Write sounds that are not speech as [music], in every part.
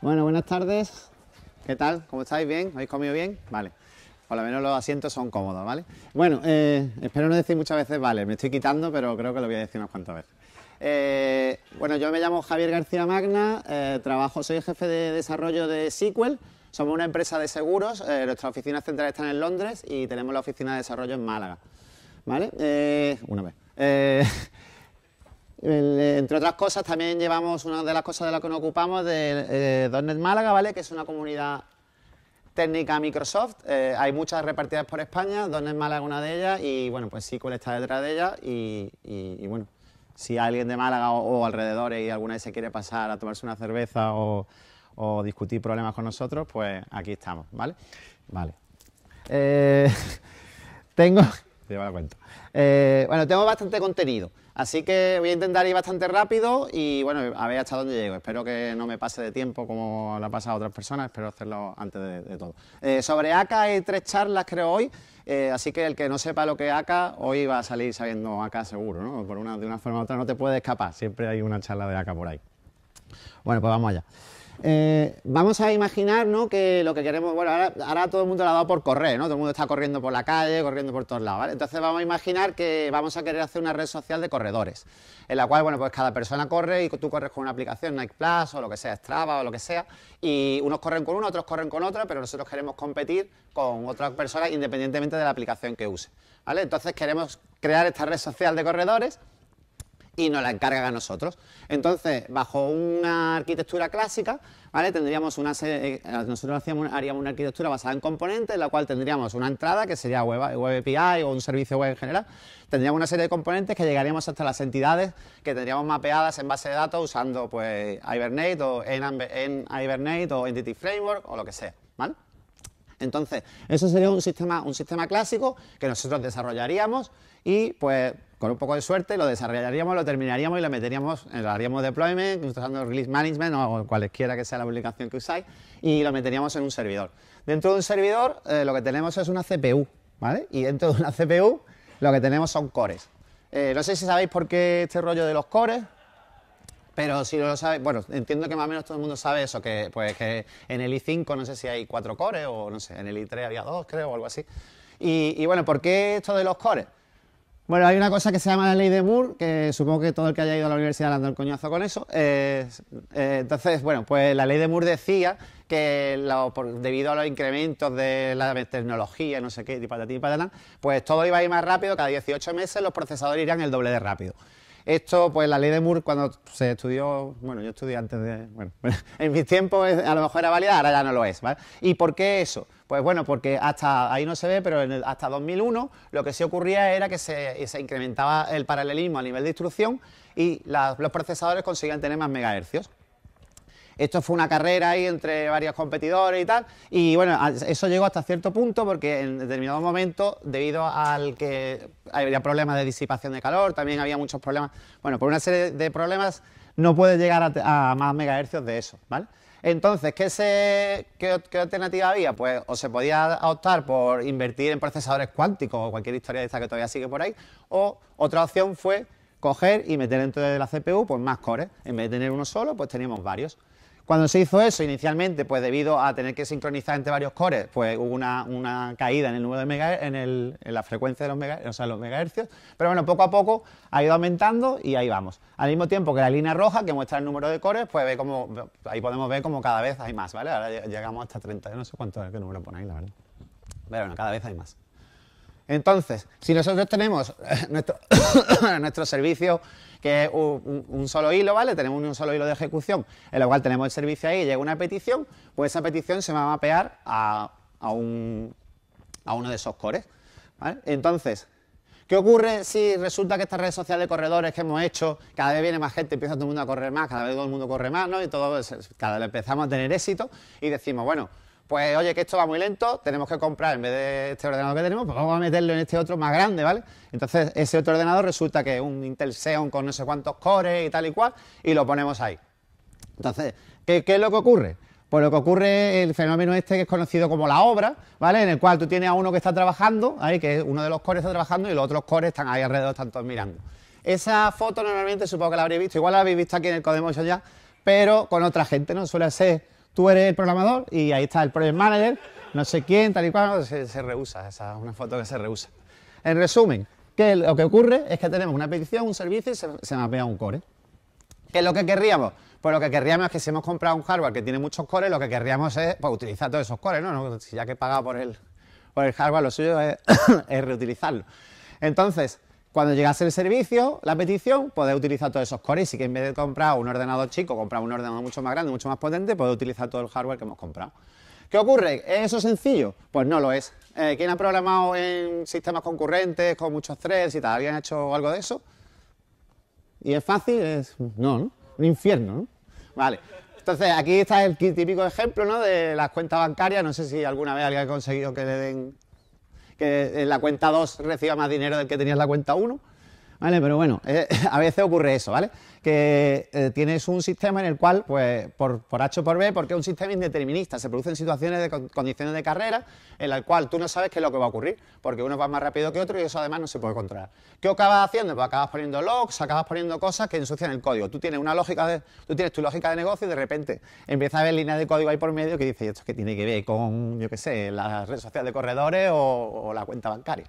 Bueno, buenas tardes. ¿Qué tal? ¿Cómo estáis? ¿Bien? ¿Habéis comido bien? Vale. Por lo menos los asientos son cómodos, ¿vale? Bueno, eh, espero no decir muchas veces, vale, me estoy quitando, pero creo que lo voy a decir unas cuantas veces. Eh, bueno, yo me llamo Javier García Magna, eh, trabajo, soy jefe de desarrollo de SQL, somos una empresa de seguros, nuestra oficina central está en Londres y tenemos la oficina de desarrollo en Málaga, ¿vale? una vez. Eh, entre otras cosas, también llevamos una de las cosas de las que nos ocupamos de eh, Donet Málaga, ¿vale? Que es una comunidad técnica Microsoft. Eh, hay muchas repartidas por España, Donet Málaga es una de ellas y, bueno, pues SQL está detrás de ella y, bueno, si alguien de Málaga o, alrededores y alguna vez se quiere pasar a tomarse una cerveza o, discutir problemas con nosotros, pues aquí estamos, ¿vale? Vale. [laughs] tengo cuenta. Eh, bueno, tengo bastante contenido, así que voy a intentar ir bastante rápido y bueno, a ver hasta dónde llego. Espero que no me pase de tiempo como la ha a otras personas, espero hacerlo antes de, todo. Eh, sobre ACA hay tres charlas, creo, hoy. Eh, así que el que no sepa lo que es ACA, hoy va a salir sabiendo ACA seguro, ¿no? Por una, de una forma u otra no te puede escapar, siempre hay una charla de ACA por ahí. Bueno, pues vamos allá. Eh, vamos a imaginar ¿no? que lo que queremos, bueno, ahora, todo el mundo lo ha dado por correr, ¿no? Todo el mundo está corriendo por la calle, corriendo por todos lados, Entonces vamos a imaginar que vamos a querer hacer una red social de corredores, en la cual, bueno, pues cada persona corre y tú corres con una aplicación, Nike Plus o lo que sea, Strava o lo que sea, y unos corren con una, otros corren con otra, pero nosotros queremos competir con otras personas independientemente de la aplicación que use, ¿vale? Entonces queremos crear esta red social de corredores y nos la encarga a nosotros. Entonces, bajo una arquitectura clásica, ¿vale? Tendríamos una serie, eh, nosotros haríamos una arquitectura basada en componentes, en la cual tendríamos una entrada que sería web, web, API o un servicio web en general. Tendríamos una serie de componentes que llegaríamos hasta las entidades que tendríamos mapeadas en base de datos usando pues Hibernate o Hibernate o Entity Framework o lo que sea, ¿vale? Entonces, eso sería un sistema, un sistema clásico que nosotros desarrollaríamos y pues con un poco de suerte lo desarrollaríamos, lo terminaríamos y lo meteríamos, eh, lo haríamos deployment, usando release management o cualquiera que sea la publicación que usáis, y lo meteríamos en un servidor. Dentro de un servidor eh, lo que tenemos es una CPU, ¿vale? Y dentro de una CPU lo que tenemos son cores. Eh, no sé si sabéis por qué este rollo de los cores, pero si lo sabéis, bueno, entiendo que más o menos todo el mundo sabe eso, que, pues, que en el i5 no sé si hay cuatro cores o no sé, en el i3 había dos, creo, o algo así. y bueno, ¿por qué esto de los cores? Bueno, hay una cosa que se llama la ley de Moore, que supongo que todo el que haya ido a la universidad le anda el coñazo con eso. Eh, entonces, bueno, pues la ley de Moore decía que debido a los incrementos de la tecnología, no sé qué, y patatín y patatán, pues todo iba a ir más rápido, cada 18 meses los procesadores irían el doble de rápido. Esto, pues la ley de Moore cuando se estudió, bueno, yo estudié antes de, bueno, [laughs] en mis tiempos eh, a lo mejor era válida, ahora ya no lo es, ¿Y por qué eso? Pues bueno, porque hasta ahí no se ve, pero hasta 2001 lo que sí ocurría era que se, incrementaba el paralelismo a nivel de instrucción y los procesadores conseguían tener más megahercios. Esto fue una carrera ahí entre varios competidores y tal. Y bueno, eso llegó hasta cierto punto porque en determinado momento, debido al que había problemas de disipación de calor, también había muchos problemas. Bueno, por una serie de problemas no puede llegar a, más megahercios de eso, ¿vale? Entonces, ¿qué, alternativa había? Pues o se podía optar por invertir en procesadores cuánticos o cualquier historia de esta que todavía sigue por ahí, o otra opción fue coger y meter dentro de la CPU pues, más cores. En vez de tener uno solo, pues teníamos varios. Cuando se hizo eso inicialmente, pues debido a tener que sincronizar entre varios cores, pues hubo una, caída en el número de en, la frecuencia de los, o sea, los megahercios, pero bueno, poco a poco ha ido aumentando y ahí vamos. Al mismo tiempo que la línea roja, que muestra el número de cores, pues ve como, ahí podemos ver como cada vez hay más, ¿vale? Ahora llegamos hasta 30, no sé cuánto es el número pone ahí, la verdad. Pero bueno, cada vez hay más. Entonces, si nosotros tenemos eh, [coughs] nuestro, servicio, que es un, solo hilo, ¿vale? Tenemos un solo hilo de ejecución, en el cual tenemos el servicio ahí y llega una petición, pues esa petición se va a mapear a, uno de esos cores. ¿vale? Entonces, ¿Qué ocurre si resulta que esta red social de corredores que hemos hecho, cada vez viene más gente, empieza todo el mundo a correr más, cada vez todo el mundo corre más, ¿no? Y todo, pues, cada vez empezamos a tener éxito y decimos, bueno, pues oye, que esto va muy lento, tenemos que comprar en vez de este ordenador que tenemos, pues vamos a meterlo en este otro más grande, ¿vale? Entonces ese otro ordenador resulta que es un Intel Xeon con no sé cuántos cores y tal y cual, y lo ponemos ahí. Entonces, ¿qué, es lo que ocurre? Pues lo que ocurre el fenómeno este que es conocido como la obra, ¿vale? En el cual tú tienes a uno que está trabajando, ahí que uno de los cores está trabajando y los otros cores están ahí alrededor, están todos mirando. Esa foto normalmente supongo que la habréis visto, igual la habéis visto aquí en el Codemos ya, pero con otra gente, ¿no? Suele ser tú eres el programador y ahí está el project manager, no sé quién, tal y cual, se, se rehúsa, esa es una foto que se rehúsa. En resumen, que lo que ocurre es que tenemos una petición, un servicio y se, mapea un core. ¿Qué es lo que querríamos? Pues lo que querríamos es que si hemos comprado un hardware que tiene muchos cores, lo que querríamos es pues, utilizar todos esos cores, ¿no? Si ya que he pagado por el, por el hardware, lo suyo es [coughs] reutilizarlo. Entonces, cuando llegase el servicio, la petición, podés utilizar todos esos cores. Y que en vez de comprar un ordenador chico, comprar un ordenador mucho más grande, mucho más potente, podés utilizar todo el hardware que hemos comprado. ¿Qué ocurre? ¿Es eso sencillo? Pues no lo es. Eh, ¿Quién ha programado en sistemas concurrentes con muchos threads y tal? ¿Alguien ha hecho algo de eso? ¿Y es fácil? Es... No, ¿no? Un infierno, ¿no? Vale. Entonces, aquí está el típico ejemplo ¿no? de las cuentas bancarias. No sé si alguna vez alguien ha conseguido que le den que en eh, la cuenta 2 reciba más dinero del que tenía en la cuenta 1. ¿vale? Pero bueno, eh, [laughs] a veces ocurre eso, ¿vale? Que eh, tienes un sistema en el cual, pues, por, por, H o por B, porque es un sistema indeterminista, se producen situaciones de condiciones de carrera en las cuales tú no sabes qué es lo que va a ocurrir, porque uno va más rápido que otro y eso además no se puede controlar. ¿Qué acabas haciendo? Pues acabas poniendo logs, acabas poniendo cosas que ensucian el código. Tú tienes una lógica de, tú tienes tu lógica de negocio y de repente empieza a ver líneas de código ahí por medio que dice, esto qué tiene que ver con, yo qué sé, la red social de corredores o la cuenta bancaria?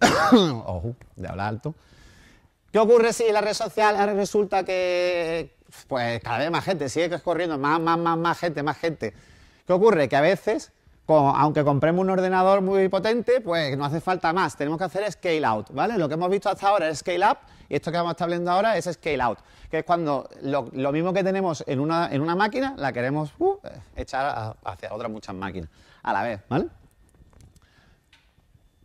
[coughs] Ojo, de hablar alto. ¿Qué ocurre si la red social resulta que, pues cada vez más gente, sigue corriendo, más, más, más, más gente, más gente? ¿Qué ocurre? Que a veces, aunque compremos un ordenador muy potente, pues no hace falta más, tenemos que hacer scale out, ¿vale? Lo que hemos visto hasta ahora es scale up y esto que vamos a estar viendo ahora es scale out, que es cuando lo, mismo que tenemos en una, en una máquina, la queremos uh, echar hacia otras muchas máquinas a la vez, ¿vale?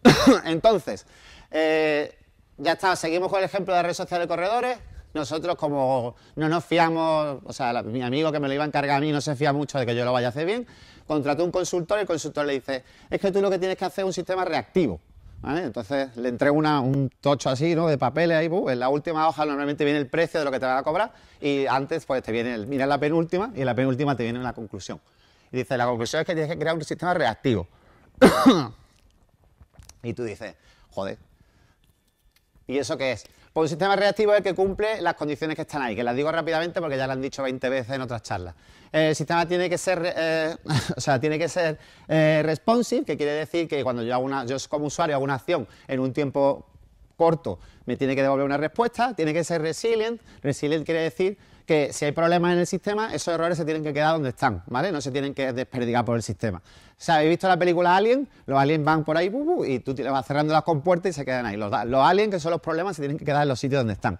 [coughs] Entonces, eh, ya está, seguimos con el ejemplo de la red social de corredores. Nosotros como no nos fiamos, o sea, mi amigo que me lo iba a encargar a mí no se fía mucho de que yo lo vaya a hacer bien, contrató un consultor y el consultor le dice, es que tú lo que tienes que hacer es un sistema reactivo. Entonces le entrego un tocho así, ¿no? De papeles ahí, en la última hoja normalmente viene el precio de lo que te van a cobrar y antes pues te viene, el, mira la penúltima y en la penúltima te viene la conclusión. Y dice, la conclusión es que tienes que crear un sistema reactivo. [coughs] Y tú dices, joder. ¿Y eso qué es? Pues un sistema reactivo es el que cumple las condiciones que están ahí, que las digo rápidamente porque ya las han dicho 20 veces en otras charlas. El sistema tiene que ser, eh, [laughs] o sea, tiene que ser eh, responsive, que quiere decir que cuando yo, hago una, yo como usuario hago una acción en un tiempo corto, me tiene que devolver una respuesta, tiene que ser resilient, resilient quiere decir que si hay problemas en el sistema, esos errores se tienen que quedar donde están, ¿vale? No se tienen que desperdigar por el sistema. O sea, ¿habéis visto la película Alien? Los aliens van por ahí y tú te vas cerrando las compuertas y se quedan ahí. Los, aliens, que son los problemas, se tienen que quedar en los sitios donde están.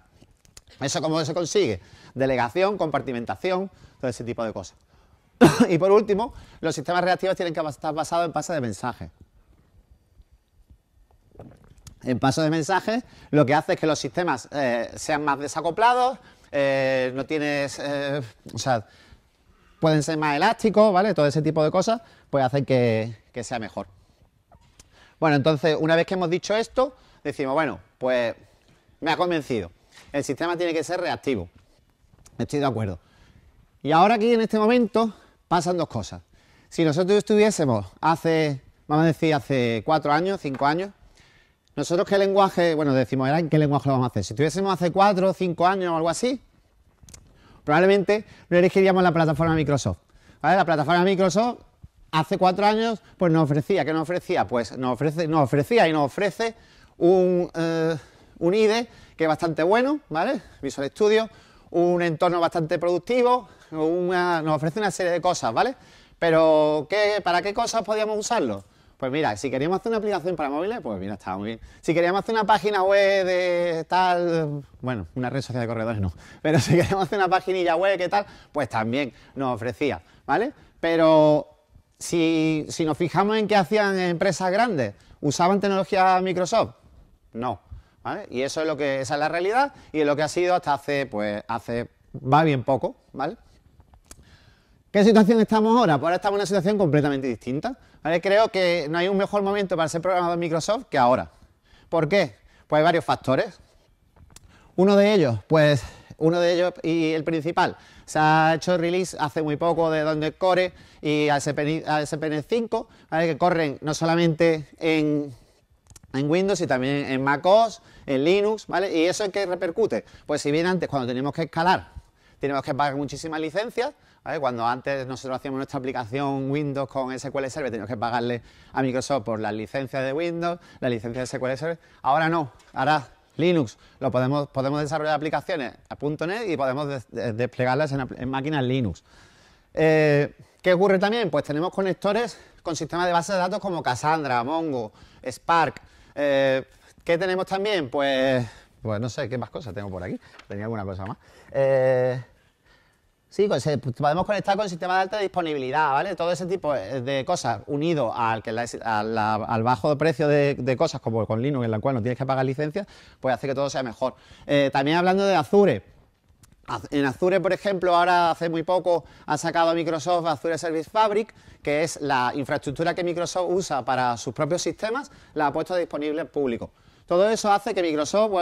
¿Eso cómo se consigue? Delegación, compartimentación, todo ese tipo de cosas. [coughs] y por último, los sistemas reactivos tienen que estar basados en paso de mensaje. En paso de mensaje, lo que hace es que los sistemas eh, sean más desacoplados, eh, no tienes, eh, o sea, pueden ser más elásticos, ¿vale? Todo ese tipo de cosas, pues hacen que, sea mejor. Bueno, entonces, una vez que hemos dicho esto, decimos, bueno, pues me ha convencido. El sistema tiene que ser reactivo. Estoy de acuerdo. Y ahora aquí, en este momento, pasan dos cosas. Si nosotros estuviésemos hace, vamos a decir, hace cuatro años, cinco años, nosotros qué lenguaje, bueno, decimos, ¿en qué lenguaje lo vamos a hacer? Si estuviésemos hace cuatro o cinco años o algo así, Probablemente no elegiríamos la plataforma Microsoft. ¿vale? La plataforma Microsoft hace cuatro años pues nos ofrecía, ¿qué nos ofrecía? Pues nos, ofrece, nos ofrecía y nos ofrece un, eh, IDE que es bastante bueno, ¿vale? Visual Studio, un entorno bastante productivo, nos ofrece una serie de cosas, ¿vale? Pero ¿para qué cosas podíamos usarlo? Pues mira, si queríamos hacer una aplicación para móviles, pues mira, estaba muy bien. Si queríamos hacer una página web de tal, bueno, una red social de corredores no, [laughs] pero si queríamos hacer una página web que tal, pues también nos ofrecía, ¿vale? Pero si, si nos fijamos en qué hacían empresas grandes, ¿usaban tecnología Microsoft? No, ¿vale? Y eso es lo que, esa es la realidad y es lo que ha sido hasta hace, pues, hace, va bien poco, ¿vale? ¿Qué situación estamos ahora? Pues ahora estamos en una situación completamente distinta. ¿vale? Creo que no hay un mejor momento para ser programador en Microsoft que ahora. ¿Por qué? Pues hay varios factores. Uno de ellos, pues uno de ellos y el principal, se ha hecho release hace muy poco de donde Core y ASPN 5, ¿vale? que corren no solamente en, Windows y también en macOS, en Linux, ¿vale? ¿Y eso es que repercute? Pues si bien antes cuando teníamos que escalar tenemos que pagar muchísimas licencias. Cuando antes nosotros hacíamos nuestra aplicación Windows con SQL Server, teníamos que pagarle a Microsoft por las licencias de Windows, la licencia de SQL Server. Ahora no, ahora Linux lo podemos, podemos desarrollar aplicaciones a .NET y podemos desplegarlas en, máquinas Linux. Eh, ¿Qué ocurre también? Pues tenemos conectores con sistemas de bases de datos como Cassandra, Mongo, Spark. Eh, ¿Qué tenemos también? Pues pues no sé qué más cosas tengo por aquí. Tenía alguna cosa más. Eh, sí, pues, eh, pues, podemos conectar con sistemas de alta disponibilidad, ¿vale? Todo ese tipo de cosas unido al, bajo precio de, cosas como con Linux, en la cual no tienes que pagar licencias, pues hace que todo sea mejor. Eh, también hablando de Azure. En Azure, por ejemplo, ahora hace muy poco ha sacado a Microsoft Azure Service Fabric, que es la infraestructura que Microsoft usa para sus propios sistemas, la ha puesto disponible al público. Todo eso hace que Microsoft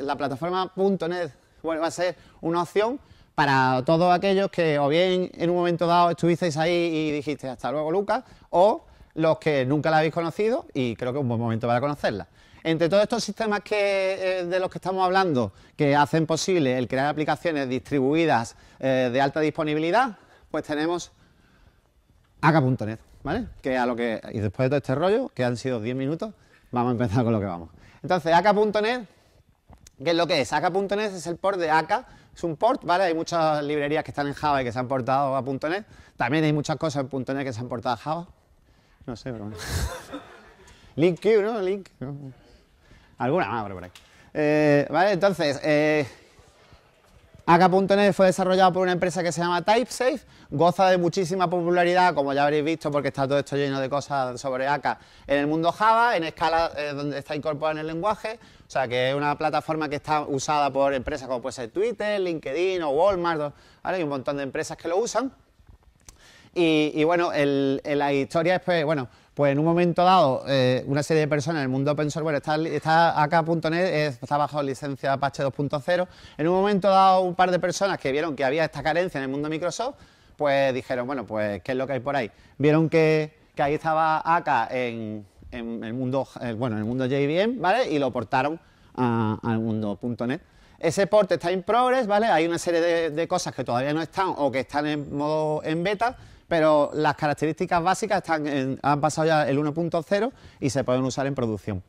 la plataforma .NET vuelva a ser una opción para todos aquellos que o bien en un momento dado estuvisteis ahí y dijiste hasta luego Lucas, o los que nunca la habéis conocido y creo que es un buen momento para conocerla. Entre todos estos sistemas que, eh, de los que estamos hablando, que hacen posible el crear aplicaciones distribuidas eh, de alta disponibilidad, pues tenemos .net, ¿vale? Que a lo que, y después de todo este rollo, que han sido 10 minutos, vamos a empezar con lo que vamos. Entonces, aka.net, ¿qué es lo que es? aka.net es el port de aka, es un port, ¿vale? Hay muchas librerías que están en Java y que se han portado a .NET. También hay muchas cosas en .NET que se han portado a Java. No sé, pero bueno. [laughs] LinkQ, ¿no? Link. Alguna más por ahí. Eh, vale, entonces, eh, Aka.net fue desarrollado por una empresa que se llama TypeSafe, goza de muchísima popularidad, como ya habréis visto, porque está todo esto lleno de cosas sobre Aka en el mundo Java, en escala eh, donde está incorporado en el lenguaje, o sea que es una plataforma que está usada por empresas como puede ser Twitter, LinkedIn o Walmart, hay un montón de empresas que lo usan. Y, bueno, el, la historia es, pues, bueno, pues en un momento dado, eh, una serie de personas en el mundo open source, está, está acá.net, está bajo licencia Apache 2.0, en un momento dado un par de personas que vieron que había esta carencia en el mundo Microsoft, pues dijeron, bueno, pues ¿qué es lo que hay por ahí? Vieron que, ahí estaba acá en, el mundo, eh, bueno, en el mundo JVM, ¿vale? Y lo portaron al mundo.net. Ese porte está en progress, ¿vale? Hay una serie de, de cosas que todavía no están o que están en modo en beta, pero las características básicas están han pasado ya el 1.0 y se pueden usar en producción.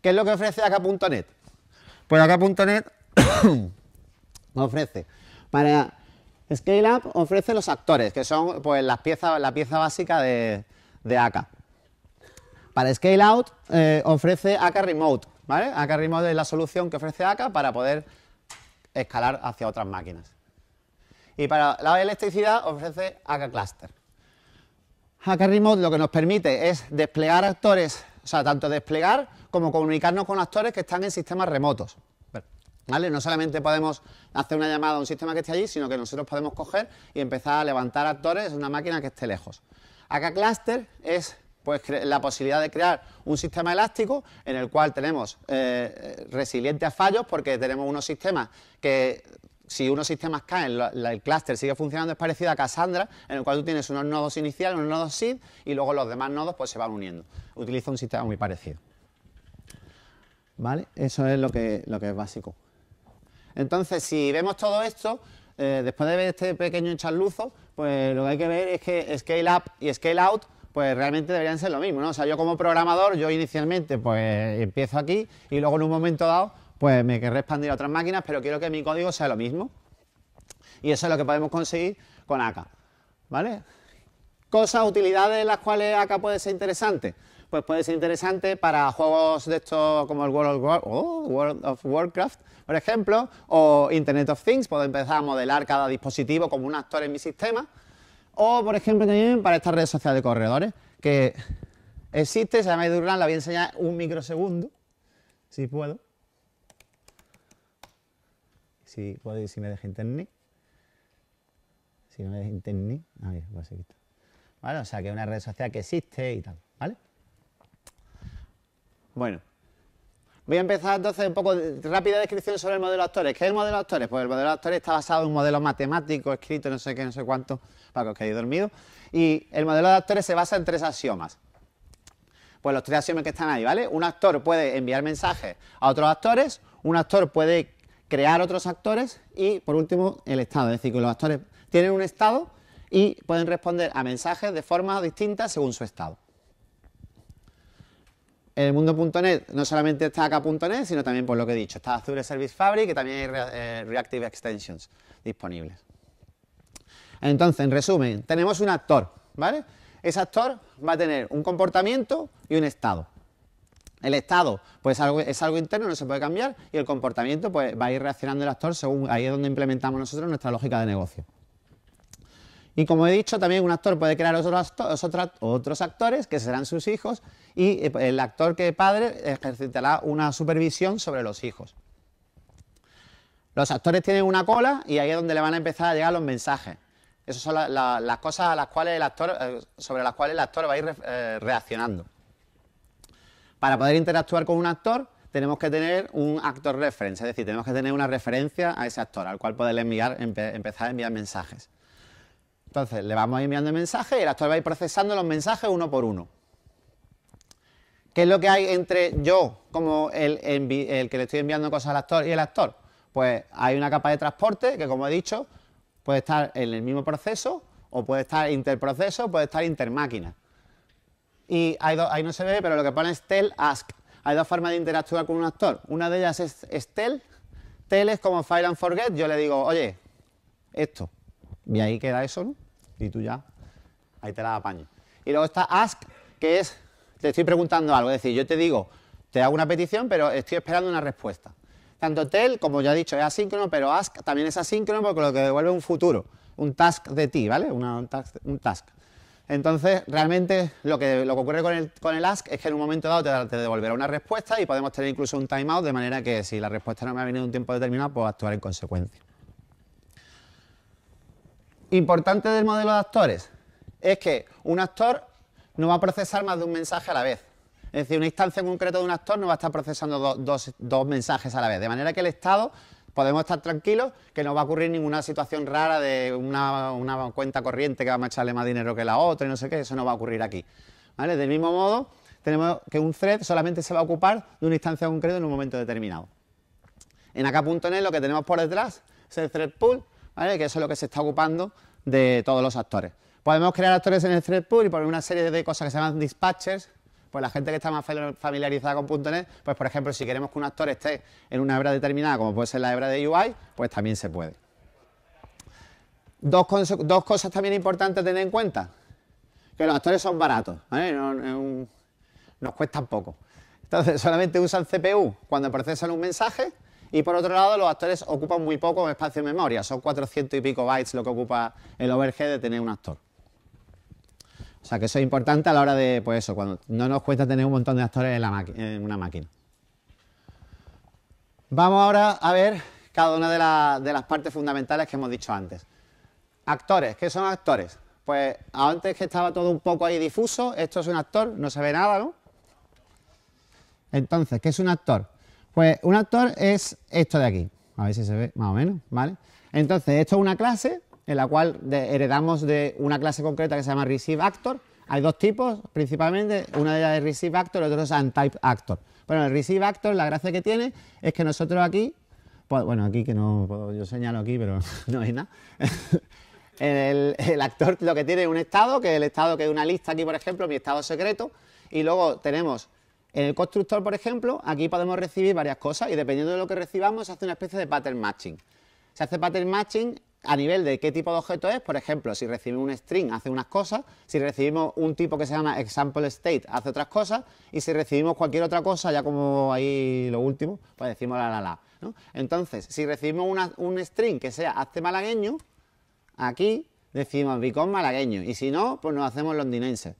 ¿Qué es lo que ofrece acá.net? Pues nos [coughs] ofrece para Scale Up ofrece los actores, que son pues las piezas, la pieza básica de, de AK. Para Scale Out eh, ofrece AK Remote, ¿vale? AK Remote es la solución que ofrece AK para poder escalar hacia otras máquinas. Y para la electricidad ofrece AK Cluster. AK Remote lo que nos permite es desplegar actores, o sea, tanto desplegar como comunicarnos con actores que están en sistemas remotos. ¿Vale? No solamente podemos hacer una llamada a un sistema que esté allí, sino que nosotros podemos coger y empezar a levantar actores en una máquina que esté lejos. acá Cluster es pues, la posibilidad de crear un sistema elástico en el cual tenemos eh, resiliente a fallos porque tenemos unos sistemas que si unos sistemas caen, el clúster sigue funcionando, es parecido a Cassandra, en el cual tú tienes unos nodos iniciales, unos nodos SID y luego los demás nodos pues, se van uniendo. Utiliza un sistema muy parecido. ¿Vale? Eso es lo que, lo que es básico. Entonces, si vemos todo esto, eh, después de ver este pequeño charluzo, pues lo que hay que ver es que scale up y scale out pues realmente deberían ser lo mismo, O sea, yo como programador, yo inicialmente pues empiezo aquí y luego en un momento dado pues me querré expandir a otras máquinas, pero quiero que mi código sea lo mismo. Y eso es lo que podemos conseguir con ACA. ¿Vale? Cosas, utilidades en las cuales ACA puede ser interesante. Pues puede ser interesante para juegos de estos como el oh, World of, Warcraft, por ejemplo, o Internet of Things, puedo empezar a modelar cada dispositivo como un actor en mi sistema. O, por ejemplo, también para estas redes sociales de corredores, que existe, se llama Edurlan, la voy a enseñar un microsegundo, si puedo si si me deja internet. Si no me deja internet. A ver, voy pues, a o sea que es una red social que existe y tal, ¿vale? Bueno. Voy a empezar entonces un poco de rápida descripción sobre el modelo de actores. ¿Qué es el modelo de actores? Pues el modelo de actores está basado en un modelo matemático, escrito, no sé qué, no sé cuánto, para que os quedéis dormidos. Y el modelo de actores se basa en tres axiomas. Pues los tres axiomas que están ahí, ¿vale? Un actor puede enviar mensajes a otros actores, un actor puede crear otros actores y por último el estado, es decir, que los actores tienen un estado y pueden responder a mensajes de forma distinta según su estado. el mundo.net no solamente está acá.net, sino también por lo que he dicho, está Azure Service Fabric y también hay eh, Reactive Extensions disponibles. Entonces, en resumen, tenemos un actor, ¿vale? Ese actor va a tener un comportamiento y un estado. El estado, pues es algo interno, no se puede cambiar, y el comportamiento pues, va a ir reaccionando el actor según ahí es donde implementamos nosotros nuestra lógica de negocio. Y como he dicho, también un actor puede crear otros, otros actores que serán sus hijos y eh, pues, el actor que es padre ejercitará una supervisión sobre los hijos. Los actores tienen una cola y ahí es donde le van a empezar a llegar los mensajes. Esas son las cosas a las cuales el actor, eh, sobre las cuales el actor va a ir eh, reaccionando. Para poder interactuar con un actor, tenemos que tener un actor reference, es decir, tenemos que tener una referencia a ese actor al cual poder empezar a enviar mensajes. Entonces, le vamos enviando mensajes y el actor va a ir procesando los mensajes uno por uno. ¿Qué es lo que hay entre yo, como el, el que le estoy enviando cosas al actor, y el actor? Pues hay una capa de transporte que, como he dicho, puede estar en el mismo proceso, o puede estar interproceso, puede estar intermáquina. Y ahí no se ve, pero lo que pone es tell, ask. Hay dos formas de interactuar con un actor. Una de ellas es, tel. tell. Tell es como file and forget. Yo le digo, oye, esto. Y ahí queda eso, ¿no? Y tú ya, ahí te la apañas. Y luego está ask, que es, te estoy preguntando algo. Es decir, yo te digo, te hago una petición, pero estoy esperando una respuesta. Tanto tell, como ya he dicho, es asíncrono, pero ask también es asíncrono porque lo que devuelve un futuro, un task de ti, ¿vale? un, task, un task. Entonces, realmente lo que, ocurre con el, ask es que en un momento dado te, devolverá una respuesta y podemos tener incluso un timeout, de manera que si la respuesta no me ha venido en un tiempo determinado, puedo actuar en consecuencia. Importante del modelo de actores es que un actor no va a procesar más de un mensaje a la vez. Es decir, una instancia en concreto de un actor no va a estar procesando dos mensajes a la vez, de manera que el estado podemos estar tranquilos que no va a ocurrir ninguna situación rara de una, cuenta corriente que va a echarle más dinero que la otra y no sé qué, eso no va a ocurrir aquí. Del mismo modo, tenemos que un thread solamente se va a ocupar de una instancia concreta en un momento determinado. En acá.net lo que tenemos por detrás es el thread pool, que eso es lo que se está ocupando de todos los actores. Podemos crear actores en el thread pool y poner una serie de cosas que se llaman dispatchers, pues la gente que está más familiarizada con .NET, pues por ejemplo, si queremos que un actor esté en una hebra determinada, como puede ser la hebra de UI, pues también se puede. Dos, cosas también importantes a tener en cuenta. Que los actores son baratos, nos cuestan poco. Entonces, solamente usan CPU cuando procesan un mensaje y por otro lado, los actores ocupan muy poco espacio de memoria, son 400 y pico bytes lo que ocupa el overhead de tener un actor. O sea, que eso es importante a la hora de, pues eso, cuando no nos cuesta tener un montón de actores en, una máquina. Vamos ahora a ver cada una de las partes fundamentales que hemos dicho antes. Actores, ¿qué son actores? Pues antes que estaba todo un poco ahí difuso, esto es un actor, no se ve nada, ¿no? Entonces, ¿qué es un actor? Pues un actor es esto de aquí. A ver si se ve más o menos, ¿vale? Entonces, esto es una clase en la cual heredamos de una clase concreta que se llama Receive Actor. Hay dos tipos, principalmente, una de ellas es Receive Actor, otra es type Actor. Bueno, el Receive Actor, la gracia que tiene es que nosotros aquí, pues, bueno, aquí que no puedo, yo señalo aquí, pero [laughs] no hay nada. [laughs] el, el, actor lo que tiene es un estado, que es el estado que es una lista aquí, por ejemplo, mi estado secreto, y luego tenemos en el constructor, por ejemplo, aquí podemos recibir varias cosas y dependiendo de lo que recibamos se hace una especie de pattern matching. Se hace pattern matching a nivel de qué tipo de objeto es, por ejemplo, si recibimos un string hace unas cosas, si recibimos un tipo que se llama example state hace otras cosas, y si recibimos cualquier otra cosa, ya como ahí lo último, pues decimos la la la. Entonces, si recibimos un string que sea hace malagueño, aquí decimos become malagueño, y si no, pues nos hacemos londinenses.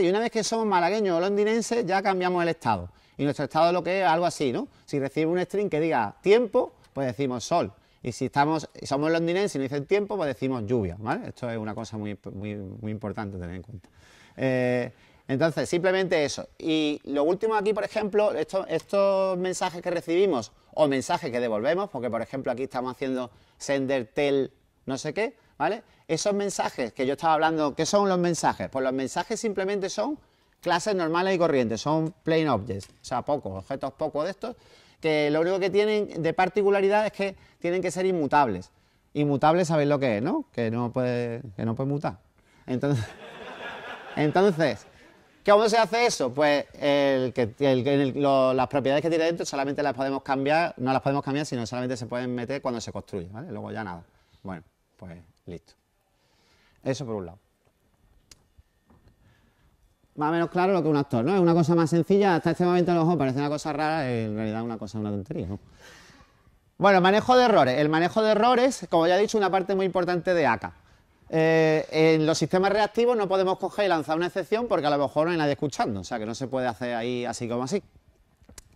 Y una vez que somos malagueños o londinenses, ya cambiamos el estado. Y nuestro estado lo que es algo así, ¿no? Si recibe un string que diga tiempo, pues decimos sol. Y si estamos, somos londinenses y no el tiempo, pues decimos lluvia, ¿vale? Esto es una cosa muy, muy, importante tener en cuenta. Eh, entonces, simplemente eso. Y lo último aquí, por ejemplo, estos mensajes que recibimos o mensajes que devolvemos, porque por ejemplo aquí estamos haciendo sender tel no sé qué, ¿vale? Esos mensajes que yo estaba hablando, ¿qué son los mensajes? Pues los mensajes simplemente son clases normales y corrientes, son plain objects, o sea, pocos, objetos pocos de estos, que lo único que tienen de particularidad es que tienen que ser inmutables. Inmutables sabéis lo que es, ¿no? Que no puede, no puede mutar. Entonces, [laughs] entonces, ¿cómo se hace eso? Pues que, las propiedades que tiene dentro solamente las podemos cambiar, no las podemos cambiar, sino solamente se pueden meter cuando se construye, ¿vale? Luego ya nada. Bueno, pues listo. Eso por un lado más o menos claro lo que un actor, ¿no? Es una cosa más sencilla, hasta este momento a lo mejor parece una cosa rara, en realidad una cosa, una tontería, Bueno, manejo de errores. El manejo de errores, como ya he dicho, una parte muy importante de ACA. Eh, en los sistemas reactivos no podemos coger y lanzar una excepción porque a lo mejor no hay nadie escuchando, o sea que no se puede hacer ahí así como así.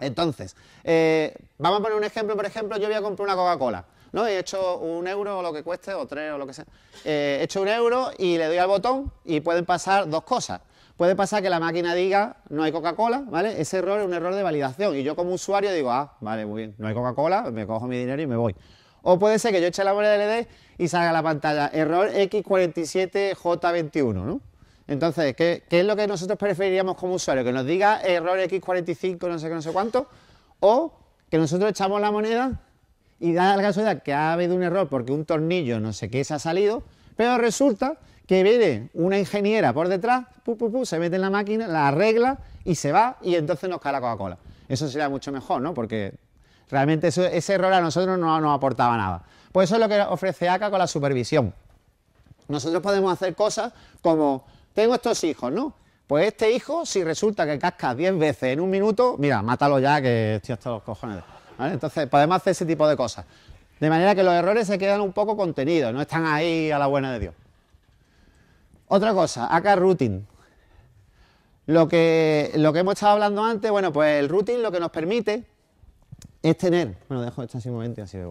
Entonces, eh, vamos a poner un ejemplo, por ejemplo, yo voy a comprar una Coca-Cola, ¿no? he hecho un euro o lo que cueste, o tres o lo que sea. Eh, he hecho un euro y le doy al botón y pueden pasar dos cosas. Puede pasar que la máquina diga no hay Coca-Cola, ¿vale? Ese error es un error de validación y yo como usuario digo, ah, vale, muy bien, no hay Coca-Cola, me cojo mi dinero y me voy. O puede ser que yo eche la moneda LED y salga a la pantalla error X47J21, ¿no? Entonces, ¿qué, ¿qué, es lo que nosotros preferiríamos como usuario? ¿Que nos diga error X45, no sé qué, no sé cuánto? ¿O que nosotros echamos la moneda y da la casualidad que ha habido un error porque un tornillo, no sé qué, se ha salido, pero resulta que viene una ingeniera por detrás, se mete en la máquina, la arregla y se va y entonces nos cae la Coca-Cola. Eso sería mucho mejor, ¿no? Porque realmente ese error a nosotros no nos aportaba nada. Pues eso es lo que ofrece ACA con la supervisión. Nosotros podemos hacer cosas como, tengo estos hijos, ¿no? Pues este hijo, si resulta que casca 10 veces en un minuto, mira, mátalo ya que estoy hasta los cojones. Entonces podemos hacer ese tipo de cosas. De manera que los errores se quedan un poco contenidos, no están ahí a la buena de Dios. Otra cosa, acá routing. Lo que, hemos estado hablando antes, bueno, pues el routing lo que nos permite es tener... Bueno, dejo esto así un momento y así de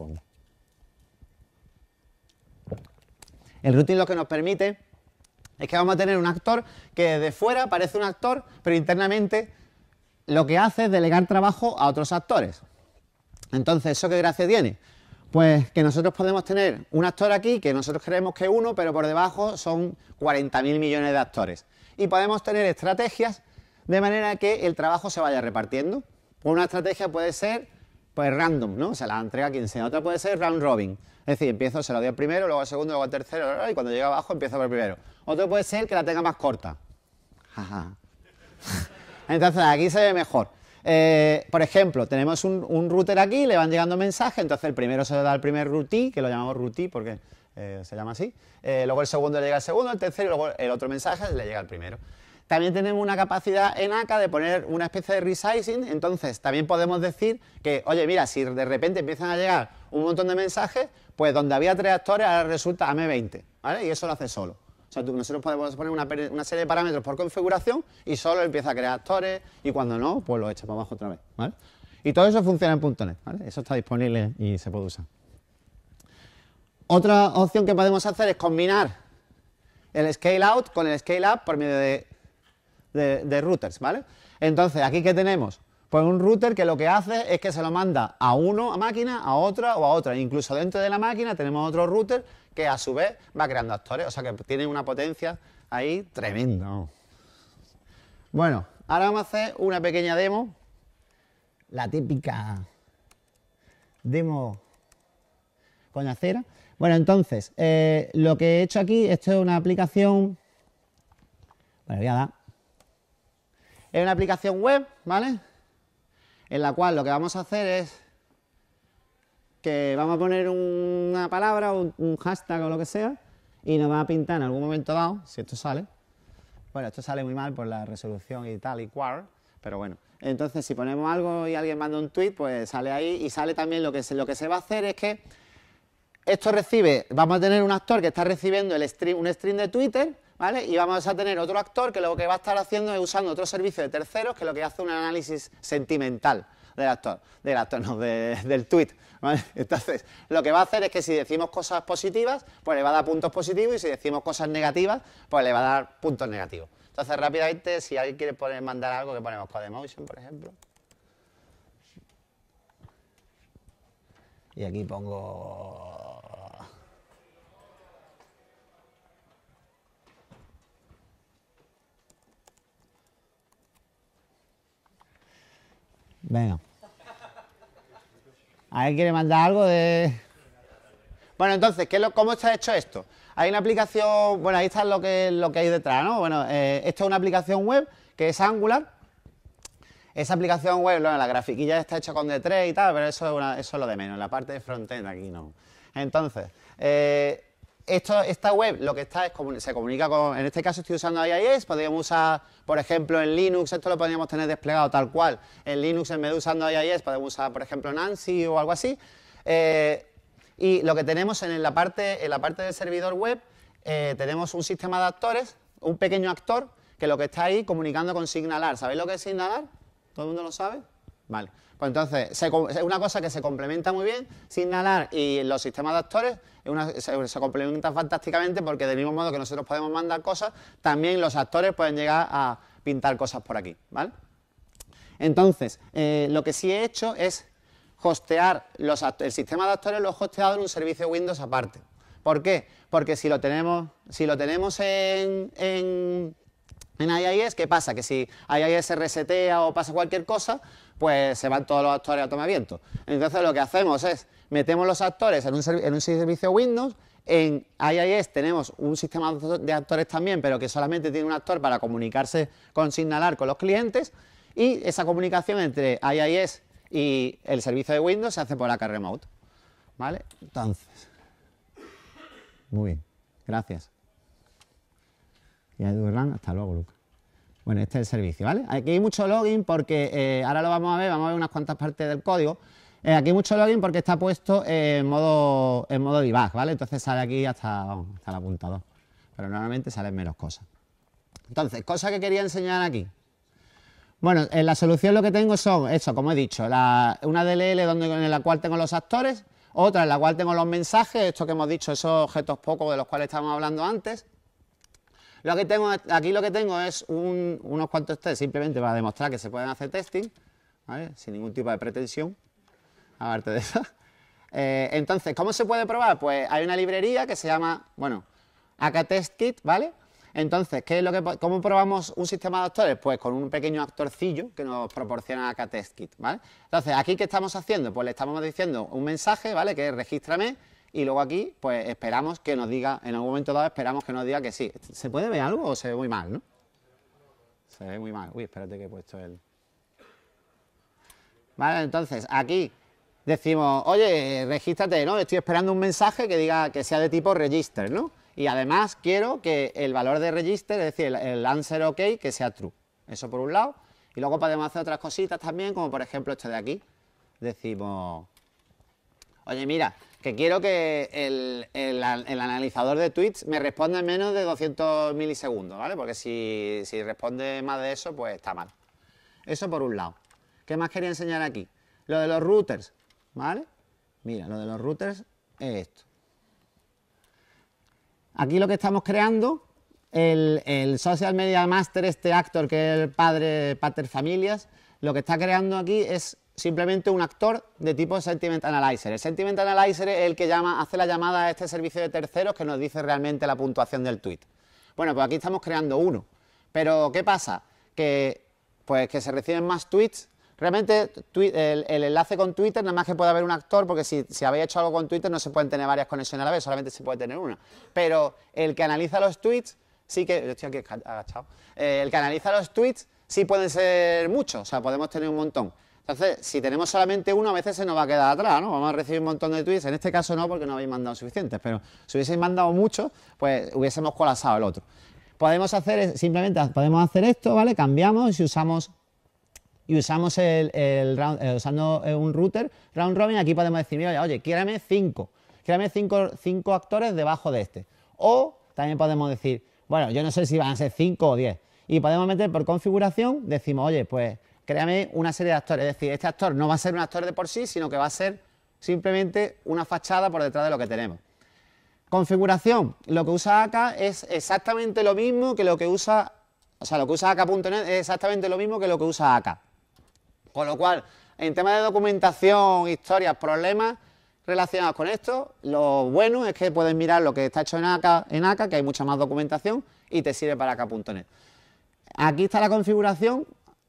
El routing lo que nos permite es que vamos a tener un actor que desde fuera parece un actor, pero internamente lo que hace es delegar trabajo a otros actores. Entonces, ¿eso qué gracia tiene? Pues que nosotros podemos tener un actor aquí, que nosotros creemos que uno, pero por debajo son 40.000 millones de actores. Y podemos tener estrategias de manera que el trabajo se vaya repartiendo. Pues una estrategia puede ser pues random, ¿no? Se la entrega a quien sea. Otra puede ser round robin. Es decir, empiezo, se lo doy al primero, luego al segundo, luego al tercero, y cuando llega abajo empiezo por el primero. Otro puede ser que la tenga más corta. [laughs] Entonces aquí se ve mejor. Eh, por ejemplo, tenemos un, router aquí, le van llegando mensajes, entonces el primero se le da el primer rutí que lo llamamos routing porque eh, se llama así, eh, luego el segundo le llega el segundo, el tercero y luego el otro mensaje le llega al primero. También tenemos una capacidad en ACA de poner una especie de resizing, entonces también podemos decir que, oye, mira, si de repente empiezan a llegar un montón de mensajes, pues donde había tres actores ahora resulta m 20 ¿vale? Y eso lo hace solo nosotros podemos poner una, serie de parámetros por configuración y solo empieza a crear actores y cuando no, pues lo echa para abajo otra vez, Y todo eso funciona en .NET, Eso está disponible y se puede usar. Otra opción que podemos hacer es combinar el scale out con el scale up por medio de, de routers, ¿vale? Entonces, ¿aquí que tenemos? Pues un router que lo que hace es que se lo manda a una máquina, a otra o a otra. Incluso dentro de la máquina tenemos otro router que a su vez va creando actores, o sea que tiene una potencia ahí tremenda. Bueno, ahora vamos a hacer una pequeña demo, la típica demo con acera. Bueno, entonces, eh, lo que he hecho aquí, esto es una aplicación, bueno, voy a es una aplicación web, ¿vale? en la cual lo que vamos a hacer es que vamos a poner una palabra o un hashtag o lo que sea y nos va a pintar en algún momento dado, si esto sale, bueno, esto sale muy mal por la resolución y tal y cual, pero bueno, entonces si ponemos algo y alguien manda un tweet, pues sale ahí y sale también lo que se, lo que se va a hacer es que esto recibe, vamos a tener un actor que está recibiendo el stream, un stream de Twitter y vamos a tener otro actor que lo que va a estar haciendo es usando otro servicio de terceros que lo que hace un análisis sentimental del actor, del actor, no, del tweet. [laughs] Entonces, lo que va a hacer es que si decimos cosas positivas, pues le va a dar puntos positivos y si decimos cosas negativas, pues le va a dar puntos negativos. Entonces, rápidamente, si alguien quiere poner, mandar algo, que ponemos Codemotion, por ejemplo. Y aquí pongo Venga. él quiere mandar algo de...? Bueno, entonces, ¿cómo está hecho esto? Hay una aplicación, bueno, ahí está lo que, hay detrás, ¿no? Bueno, eh, esto es una aplicación web que es Angular. Esa aplicación web, bueno, la grafiquilla está hecha con D3 y tal, pero eso es, eso lo de menos, la parte de frontend aquí no. Entonces, eh, esta web lo que está es se comunica con, en este caso estoy usando IIS, podríamos usar, por ejemplo, en Linux, esto lo podríamos tener desplegado tal cual. En Linux, en vez de usando IIS, podemos usar, por ejemplo, Nancy o algo así. Eh, y lo que tenemos en la parte, en la parte del servidor web, eh, tenemos un sistema de actores, un pequeño actor, que lo que está ahí comunicando con SignalR. ¿Sabéis lo que es SignalR? ¿Todo el mundo lo sabe? Vale. Pues entonces, es una cosa que se complementa muy bien, Signalar y los sistemas de actores se, complementan fantásticamente porque del mismo modo que nosotros podemos mandar cosas, también los actores pueden llegar a pintar cosas por aquí, Entonces, eh, lo que sí he hecho es hostear el sistema de actores lo he hosteado en un servicio Windows aparte. ¿Por qué? Porque si lo tenemos, si lo tenemos en, en en IIS, ¿qué pasa? Que si IIS se resetea o pasa cualquier cosa, pues se van todos los actores a tomar viento. Entonces lo que hacemos es, metemos los actores en un, servicio Windows, en IIS tenemos un sistema de actores también, pero que solamente tiene un actor para comunicarse con Signalar con los clientes, y esa comunicación entre IIS y el servicio de Windows se hace por acá remote. ¿Vale? Entonces, muy bien, gracias. Y a hasta luego, Lucas bueno, este es el servicio, ¿vale? Aquí hay mucho login porque eh, ahora lo vamos a ver, vamos a ver unas cuantas partes del código. Eh, aquí hay mucho login porque está puesto en modo en modo debug, ¿vale? Entonces sale aquí hasta, hasta el apuntador, pero normalmente salen menos cosas. Entonces, cosa que quería enseñar aquí. Bueno, en eh, la solución lo que tengo son, eso, como he dicho, una DLL donde, en la cual tengo los actores, otra en la cual tengo los mensajes, esto que hemos dicho, esos objetos pocos de los cuales estábamos hablando antes, lo que tengo, aquí lo que tengo es unos cuantos test simplemente para demostrar que se pueden hacer testing, sin ningún tipo de pretensión, aparte de eso. [laughs] Eh, entonces, ¿cómo se puede probar? Pues hay una librería que se llama, bueno, kit ¿vale? Entonces, ¿qué es lo que, ¿cómo probamos un sistema de actores? Pues con un pequeño actorcillo que nos proporciona kit ¿vale? Entonces, ¿aquí qué estamos haciendo? Pues le estamos diciendo un mensaje, ¿vale? Que es regístrame y luego aquí, pues esperamos que nos diga, en algún momento dado esperamos que nos diga que sí. ¿Se puede ver algo o se ve muy mal, no? Se ve muy mal. Uy, espérate que he puesto el... Vale, entonces, aquí decimos, oye, regístrate, ¿no? Estoy esperando un mensaje que diga que sea de tipo register, ¿no? Y además quiero que el valor de register, es decir, el, el answer OK, que sea true. Eso por un lado. Y luego podemos hacer otras cositas también, como por ejemplo esto de aquí. Decimos, oye, mira, que quiero que el, analizador de tweets me responda en menos de 200 milisegundos, ¿vale? Porque si, responde más de eso, pues está mal. Eso por un lado. ¿Qué más quería enseñar aquí? Lo de los routers, ¿vale? Mira, lo de los routers es esto. Aquí lo que estamos creando, el, el Social Media Master, este actor que es el padre Pater Familias, lo que está creando aquí es simplemente un actor de tipo Sentiment Analyzer. El Sentiment Analyzer es el que hace la llamada a este servicio de terceros que nos dice realmente la puntuación del tweet. Bueno, pues aquí estamos creando uno. Pero, ¿qué pasa? Que, pues, que se reciben más tweets. Realmente el, enlace con Twitter nada más que puede haber un actor, porque si, habéis hecho algo con Twitter no se pueden tener varias conexiones a la vez, solamente se puede tener una. Pero el que analiza los tweets, sí que... Yo estoy aquí agachado. Eh, el que analiza los tweets sí pueden ser muchos, o sea, podemos tener un montón. Entonces, si tenemos solamente uno, a veces se nos va a quedar atrás, ¿no? Vamos a recibir un montón de tweets. En este caso no, porque no habéis mandado suficientes, pero si hubieseis mandado muchos, pues hubiésemos colapsado el otro. Podemos hacer, simplemente podemos hacer esto, ¿vale? Cambiamos y usamos y usamos el, eh, usando eh, un router round robin, aquí podemos decir, mira, oye, quírame cinco, quírame cinco actores debajo de este. O también podemos decir, bueno, yo no sé si van a ser cinco o diez. Y podemos meter por configuración, decimos, oye, pues créame una serie de actores. Es decir, este actor no va a ser un actor de por sí, sino que va a ser simplemente una fachada por detrás de lo que tenemos. Configuración. Lo que usa acá es exactamente lo mismo que lo que usa, o sea, lo que usa acá.net es exactamente lo mismo que lo que usa acá. Con lo cual, en tema de documentación, historias, problemas relacionados con esto, lo bueno es que puedes mirar lo que está hecho en acá, en acá que hay mucha más documentación y te sirve para acá.net. Aquí está la configuración,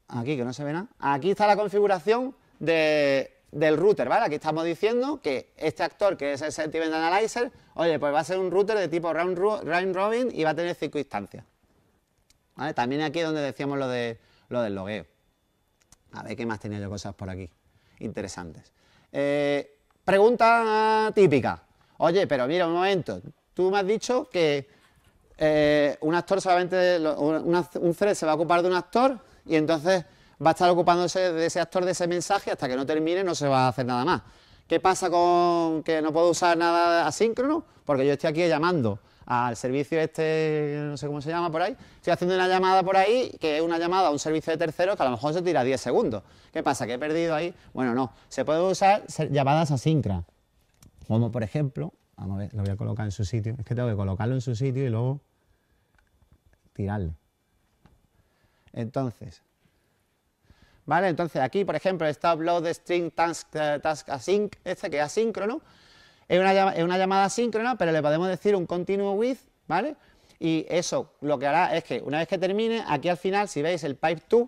aquí que no se ve nada, aquí está la configuración del router, ¿vale? Aquí estamos diciendo que este actor, que es el Sentiment Analyzer, oye, pues va a ser un router de tipo round, robin y va a tener cinco instancias. ¿Vale? También aquí es donde decíamos lo, de, lo del logueo. A ver qué más tenía yo cosas por aquí interesantes. Eh, pregunta típica. Oye, pero mira, un momento. Tú me has dicho que eh, un actor solamente, un, un thread se va a ocupar de un actor y entonces va a estar ocupándose de ese actor, de ese mensaje, hasta que no termine no se va a hacer nada más. ¿Qué pasa con que no puedo usar nada asíncrono? Porque yo estoy aquí llamando al servicio este, no sé cómo se llama por ahí, estoy haciendo una llamada por ahí, que es una llamada a un servicio de terceros que a lo mejor se tira 10 segundos. ¿Qué pasa? ¿Que he perdido ahí? Bueno, no, se pueden usar llamadas asíncronas, como por ejemplo, vamos a ver, lo voy a colocar en su sitio, es que tengo que colocarlo en su sitio y luego tirarle. Entonces, ¿vale? Entonces aquí, por ejemplo, está upload string eh, task, async, este que es asíncrono, es una, llamada asíncrona, pero le podemos decir un continue with, ¿vale? Y eso lo que hará es que una vez que termine, aquí al final, si veis el pipe to,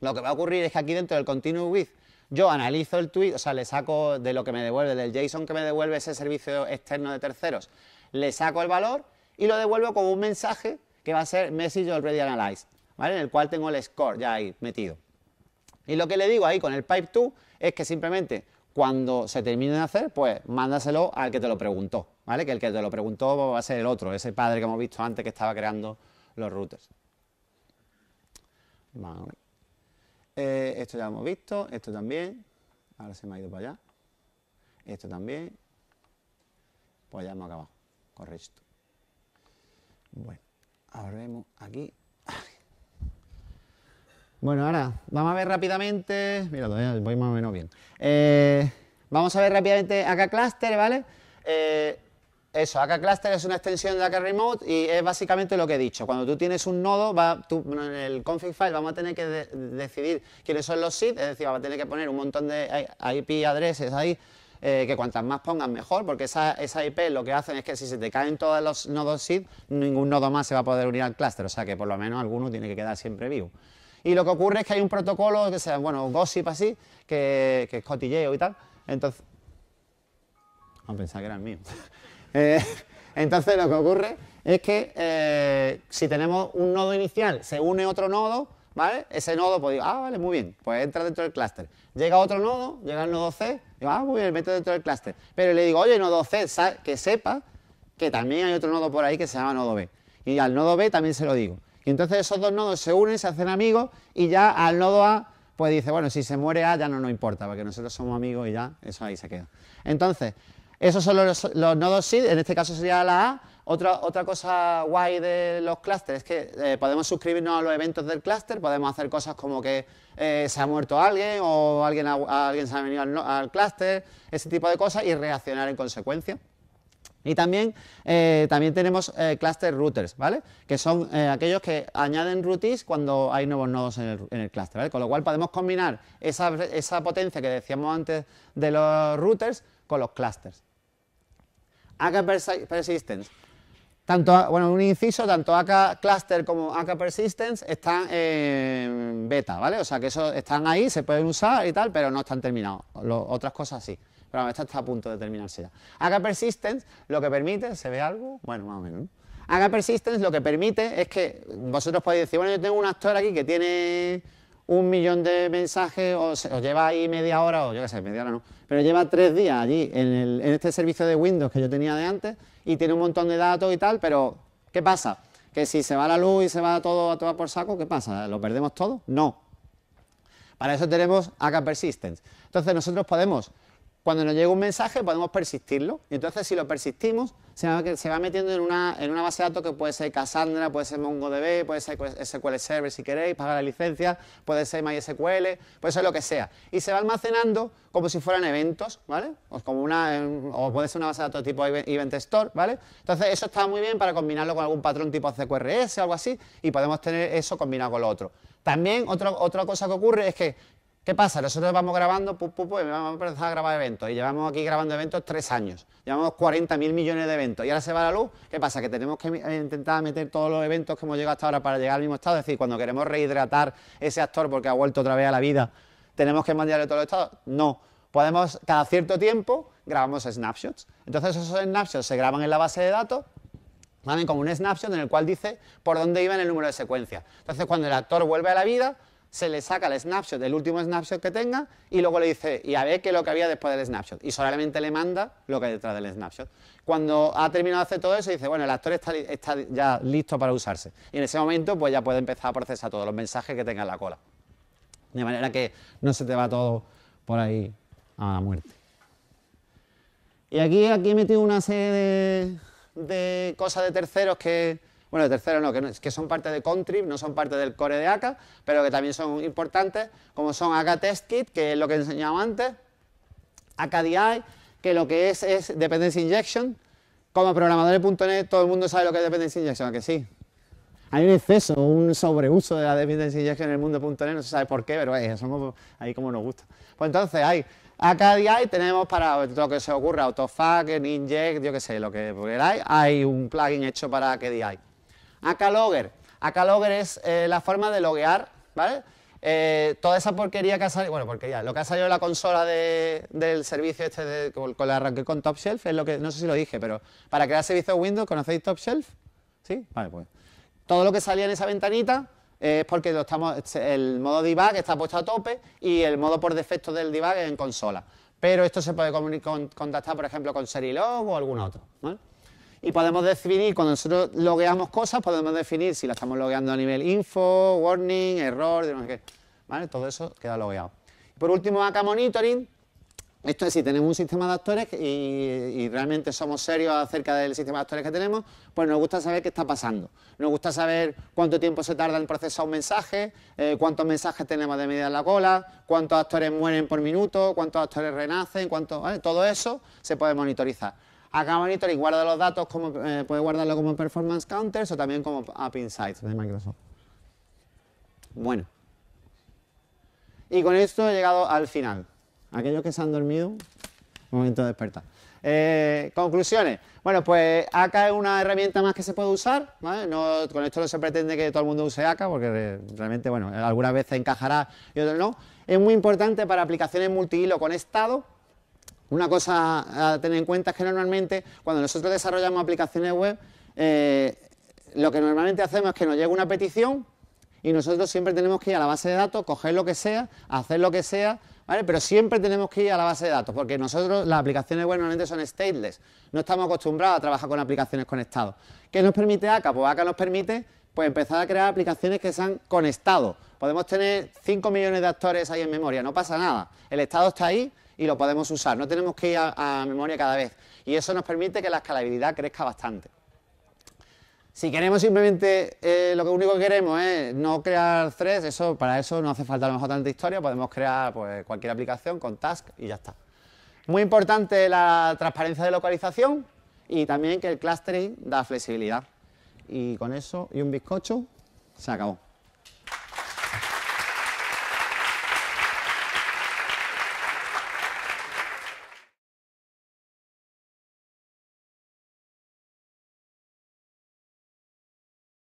lo que va a ocurrir es que aquí dentro del continue with, yo analizo el tweet, o sea, le saco de lo que me devuelve, del JSON que me devuelve ese servicio externo de terceros, le saco el valor y lo devuelvo como un mensaje que va a ser message already analyzed. En el cual tengo el score ya ahí metido. Y lo que le digo ahí con el pipe 2 es que simplemente cuando se termine de hacer, pues mándaselo al que te lo preguntó, ¿vale? Que el que te lo preguntó va a ser el otro, ese padre que hemos visto antes que estaba creando los routers. Eh, esto ya hemos visto, esto también. Ahora se me ha ido para allá. Esto también. Pues ya hemos acabado. Correcto. Bueno, ahora vemos aquí bueno, ahora vamos a ver rápidamente. Mira, voy más o menos bien. Eh, vamos a ver rápidamente AK Cluster, ¿vale? Eh, eso, AK Cluster es una extensión de AK Remote y es básicamente lo que he dicho. Cuando tú tienes un nodo, en el config file vamos a tener que decidir quiénes son los seeds, es decir, vamos a tener que poner un montón de IP addresses ahí, eh, que cuantas más pongas mejor, porque esa, IP lo que hacen es que si se te caen todos los nodos seed, ningún nodo más se va a poder unir al cluster. o sea que por lo menos alguno tiene que quedar siempre vivo. Y lo que ocurre es que hay un protocolo que sea, bueno, gossip así, que, es cotilleo y tal. Entonces. a pensar que era el mío. [laughs] Eh, entonces lo que ocurre es que eh, si tenemos un nodo inicial, se une otro nodo, ¿vale? Ese nodo, pues digo, ah, vale, muy bien, pues entra dentro del clúster. Llega otro nodo, llega el nodo C, digo, ah, muy bien, meto dentro del clúster. Pero le digo, oye, nodo C, que sepa que también hay otro nodo por ahí que se llama nodo B. Y al nodo B también se lo digo. Y entonces esos dos nodos se unen, se hacen amigos y ya al nodo A pues dice, bueno, si se muere A ya no nos importa, porque nosotros somos amigos y ya eso ahí se queda. Entonces, esos son los, nodos SID, en este caso sería la A. Otra, cosa guay de los clústeres es que eh, podemos suscribirnos a los eventos del clúster, podemos hacer cosas como que eh, se ha muerto alguien o alguien, alguien se ha venido al, al clúster, ese tipo de cosas y reaccionar en consecuencia. Y también, eh, también tenemos eh, cluster routers, ¿vale? Que son eh, aquellos que añaden routes cuando hay nuevos nodos en el, en cluster, ¿vale? Con lo cual podemos combinar esa, potencia que decíamos antes de los routers con los clusters. AK Persistence. Tanto, bueno, un inciso, tanto AK Cluster como AK Persistence están en beta, ¿vale? O sea que eso están ahí, se pueden usar y tal, pero no están terminados. otras cosas sí. Pero bueno, esta está a punto de terminarse ya. Haga persistence lo que permite, ¿se ve algo? Bueno, más o menos. persistence lo que permite es que vosotros podéis decir, bueno, yo tengo un actor aquí que tiene un millón de mensajes o, lleva ahí media hora, o yo qué sé, media hora no, pero lleva tres días allí en, este servicio de Windows que yo tenía de antes y tiene un montón de datos y tal, pero ¿qué pasa? Que si se va la luz y se va todo a tomar por saco, ¿qué pasa? ¿Lo perdemos todo? No. Para eso tenemos Haga Persistence. Entonces nosotros podemos cuando nos llega un mensaje podemos persistirlo. Y entonces si lo persistimos, se va, se va metiendo en una, base de datos que puede ser Cassandra, puede ser MongoDB, puede ser SQL Server si queréis, pagar la licencia, puede ser MySQL, puede ser lo que sea. Y se va almacenando como si fueran eventos, ¿vale? O, pues como una, puede ser una base de datos tipo Event Store, ¿vale? Entonces eso está muy bien para combinarlo con algún patrón tipo CQRS o algo así y podemos tener eso combinado con lo otro. También otra cosa que ocurre es que ¿Qué pasa? Nosotros vamos grabando, y vamos a empezar a grabar eventos. Y llevamos aquí grabando eventos tres años. Llevamos 40 mil millones de eventos. Y ahora se va la luz. ¿Qué pasa? Que tenemos que eh, intentar meter todos los eventos que hemos llegado hasta ahora para llegar al mismo estado. Es decir, cuando queremos rehidratar ese actor porque ha vuelto otra vez a la vida, ¿tenemos que mandarle todos los estados? No. Podemos, cada cierto tiempo, grabamos snapshots. Entonces, esos snapshots se graban en la base de datos ¿vale? como un snapshot en el cual dice por dónde iba en el número de secuencias. Entonces, cuando el actor vuelve a la vida, se le saca el snapshot, el último snapshot que tenga, y luego le dice, y a ver qué es lo que había después del snapshot. Y solamente le manda lo que hay detrás del snapshot. Cuando ha terminado de hacer todo eso, dice, bueno, el actor está, ya listo para usarse. Y en ese momento, pues ya puede empezar a procesar todos los mensajes que tenga en la cola. De manera que no se te va todo por ahí a la muerte. Y aquí, aquí he metido una serie de cosas de terceros que bueno, tercero no, que, no, que son parte de Contrib, no son parte del core de ACA, pero que también son importantes, como son Akka Test Kit, que es lo que enseñaba antes, Akka DI, que lo que es es Dependency Injection. Como programadores.net todo el mundo sabe lo que es Dependency Injection, ¿a que sí? Hay un exceso, un sobreuso de la Dependency Injection en el mundo.net, no se sabe por qué, pero somos ahí como nos gusta. Pues entonces hay Acá DI tenemos para lo que se ocurra, Autofac, Inject, yo qué sé, lo que queráis, hay un plugin hecho para AKDI. Acá logger. es eh, la forma de loguear, ¿vale? Eh, toda esa porquería que ha salido, bueno, porquería, lo que ha salido en la consola del servicio este con la con Top Shelf, es lo que, no sé si lo dije, pero para crear servicios Windows, ¿conocéis Top Shelf? ¿Sí? Vale, pues. Todo lo que salía en esa ventanita eh, es porque estamos, este, el modo debug está puesto a tope y el modo por defecto del debug es en consola. Pero esto se puede contactar, por ejemplo, con Serilog o algún otro. ¿vale? y podemos definir, cuando nosotros logueamos cosas, podemos definir si la estamos logueando a nivel info, warning, error, no sé Todo eso queda logueado. por último, acá monitoring. Esto es, si tenemos un sistema de actores y, realmente somos serios acerca del sistema de actores que tenemos, pues nos gusta saber qué está pasando. Nos gusta saber cuánto tiempo se tarda en procesar un mensaje, eh, cuántos mensajes tenemos de media en la cola, cuántos actores mueren por minuto, cuántos actores renacen, cuánto todo eso se puede monitorizar. Acá Monitor y guarda los datos, como, eh, puede guardarlo como Performance Counters o también como App Insights de Microsoft. Bueno. Y con esto he llegado al final. Aquellos que se han dormido, momento de despertar. Eh, conclusiones. Bueno, pues Acá es una herramienta más que se puede usar. con esto no se pretende que todo el mundo use Acá, porque realmente, bueno, algunas veces encajará y otras no. Es muy importante para aplicaciones multihilo con estado, una cosa a tener en cuenta es que normalmente cuando nosotros desarrollamos aplicaciones web, eh, lo que normalmente hacemos es que nos llega una petición y nosotros siempre tenemos que ir a la base de datos, coger lo que sea, hacer lo que sea, ¿vale? Pero siempre tenemos que ir a la base de datos, porque nosotros las aplicaciones web normalmente son stateless, no estamos acostumbrados a trabajar con aplicaciones conectadas. ¿Qué nos permite ACA? Pues ACA nos permite pues, empezar a crear aplicaciones que sean conectadas. Podemos tener 5 millones de actores ahí en memoria, no pasa nada. El estado está ahí y lo podemos usar. No tenemos que ir a, memoria cada vez. Y eso nos permite que la escalabilidad crezca bastante. Si queremos simplemente, eh, lo único que queremos es no crear tres. eso, para eso no hace falta a lo mejor tanta historia, podemos crear pues, cualquier aplicación con task y ya está. Muy importante la transparencia de localización y también que el clustering da flexibilidad. Y con eso y un bizcocho, se acabó.